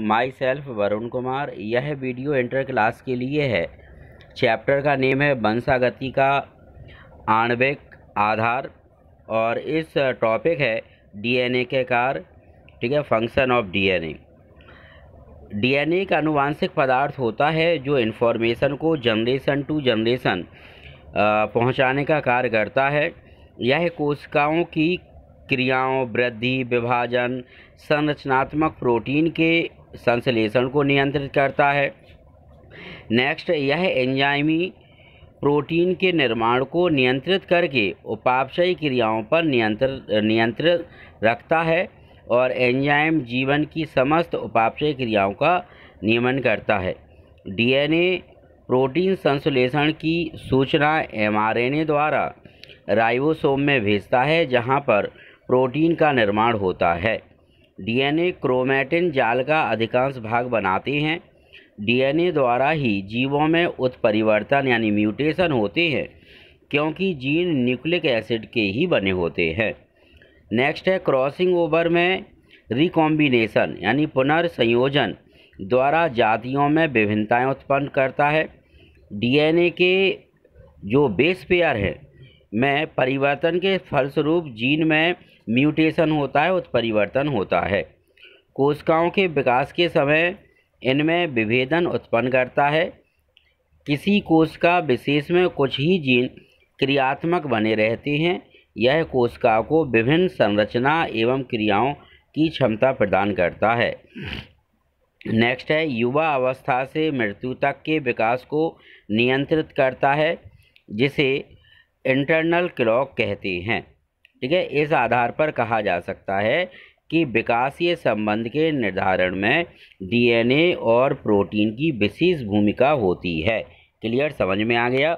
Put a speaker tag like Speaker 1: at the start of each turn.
Speaker 1: my self Varun Kumar यह video inter class के लिए है चैप्टर का नेम है वंशागति का आणविक आधार और इस टॉपिक है डीएनए के कार ठीक है फंक्शन ऑफ डीएनए डीएनए का अनुवांशिक पदार्थ होता है जो इन्फॉर्मेशन को जनरेशन टू जनरेशन पहुंचाने का कार्य करता है यह कोशिकाओं की क्रियाओं वृद्धि विभाजन संरचनात्मक प्रोटीन के संश्लेषण को नियंत्रित करता है नेक्स्ट यह एंजाइमी प्रोटीन के निर्माण को नियंत्रित करके उपापचयी क्रियाओं पर नियंत्रण नियंत्रित रखता है और एंजाइम जीवन की समस्त उपापचय क्रियाओं का नियमन करता है डीएनए प्रोटीन संश्लेषण की सूचना एमआरएनए द्वारा राइबोसोम में भेजता है जहां पर प्रोटीन का निर्माण होता है डीएनए क्रोमैटिन जाल का अधिकांश भाग बनाते हैं डीएनए द्वारा ही जीवों में उत्परिवर्तन यानी म्यूटेशन होते हैं क्योंकि जीन न्यूक्लिक एसिड के ही बने होते हैं नेक्स्ट है क्रॉसिंग ओवर में रिकॉम्बिनेशन यानी पुनर्संयोजन द्वारा जातियों में विभिन्नताएं उत्पन्न करता है डीएनए के जो बेस पेयर है में परिवर्तन के फलस्वरूप जीन में म्यूटेशन होता है उत्परिवर्तन होता है कोशिकाओं के विकास के समय इनमें विभेदन उत्पन्न करता है किसी कोशिका विशेष में कुछ ही जीन क्रियात्मक बने रहते हैं यह कोशिका को विभिन्न संरचना एवं क्रियाओं की क्षमता प्रदान करता है नेक्स्ट है युवा अवस्था से मृत्यु तक के विकास को नियंत्रित करता है जिसे इंटरनल क्लॉक कहते हैं ठीक है इस आधार पर कहा जा सकता है कि विकासीय संबंध के निर्धारण में डीएनए और प्रोटीन की विशेष भूमिका होती है क्लियर समझ में आ गया